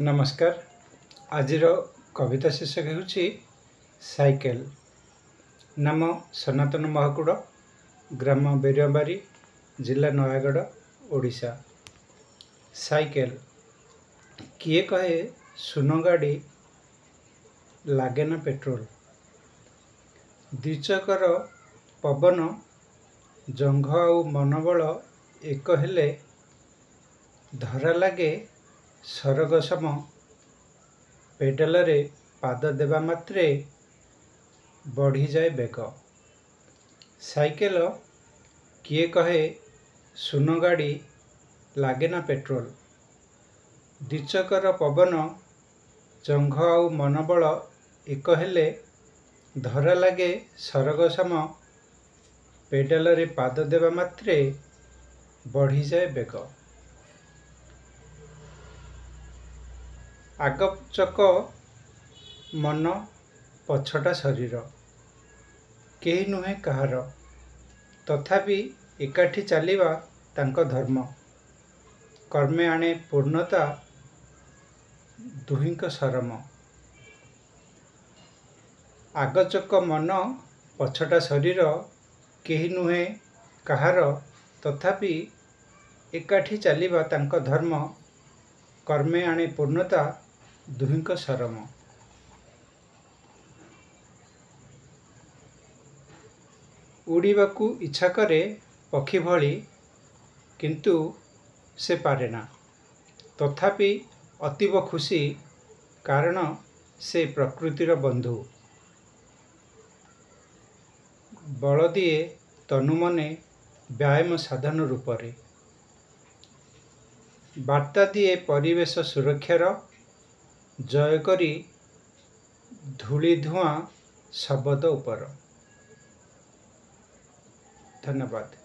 ନମସ୍କାର ଆଜିର କବିତା ଶୀର୍ଷକ ହେଉଛି ସାଇକେଲ ନାମ ସନାତନ ମହାକୁଡ଼ ଗ୍ରାମ ବେରବାରୀ ଜିଲ୍ଲା ନୟାଗଡ଼ ଓଡ଼ିଶା ସାଇକେଲ କିଏ କହେ ସୁନ ଗାଡ଼ି ଲାଗେ ନା ପେଟ୍ରୋଲ ଦ୍ୱିଚକର ପବନ ଜଙ୍ଘ ଆଉ ମନୋବଳ ଏକ ହେଲେ ଧରା ଲାଗେ ସରଗସମ ପେଡ଼ାଲରେ ପାଦ ଦେବା ମାତ୍ରେ ବଢ଼ିଯାଏ ବେଗ ସାଇକେଲ କିଏ କହେ ସୁନ ଗାଡ଼ି ଲାଗେ ନା ପେଟ୍ରୋଲ ଦ୍ୱିଚକର ପବନ ଜଙ୍ଘ ଆଉ ମନୋବଳ ଏକ ହେଲେ ଧରା ଲାଗେ ସରଗସମ ପେଡ଼ାଲରେ ପାଦ ଦେବା ମାତ୍ରେ ବଢ଼ିଯାଏ ବେଗ ଆଗଚକ ମନ ପଛଟା ଶରୀର କେହି ନୁହେଁ କାହାର ତଥାପି ଏକାଠି ଚାଲିବା ତାଙ୍କ ଧର୍ମ କର୍ମେ ଆଣେ ପୂର୍ଣ୍ଣତା ଦୁହିଁଙ୍କ ସରମ ଆଗଚକ ମନ ପଛଟା ଶରୀର କେହି ନୁହେଁ କାହାର ତଥାପି ଏକାଠି ଚାଲିବା ତାଙ୍କ ଧର୍ମ କର୍ମେ ଆଣେ ପୂର୍ଣ୍ଣତା ଦୁହିଁଙ୍କ ସରମ ଉଡ଼ିବାକୁ ଇଚ୍ଛା କରେ ପକ୍ଷୀ ଭଳି କିନ୍ତୁ ସେ ପାରେ ନା ତଥାପି ଅତୀବ ଖୁସି କାରଣ ସେ ପ୍ରକୃତିର ବନ୍ଧୁ ବଳ ଦିଏ ତନୁମନେ ବ୍ୟାୟାମ ସାଧନ ରୂପରେ ବାର୍ତ୍ତା ଦିଏ ପରିବେଶ ସୁରକ୍ଷାର ଜୟ କରି ଧୂଳି ଧୂଆଁ ଶବଦ ଉପର ଧନ୍ୟବାଦ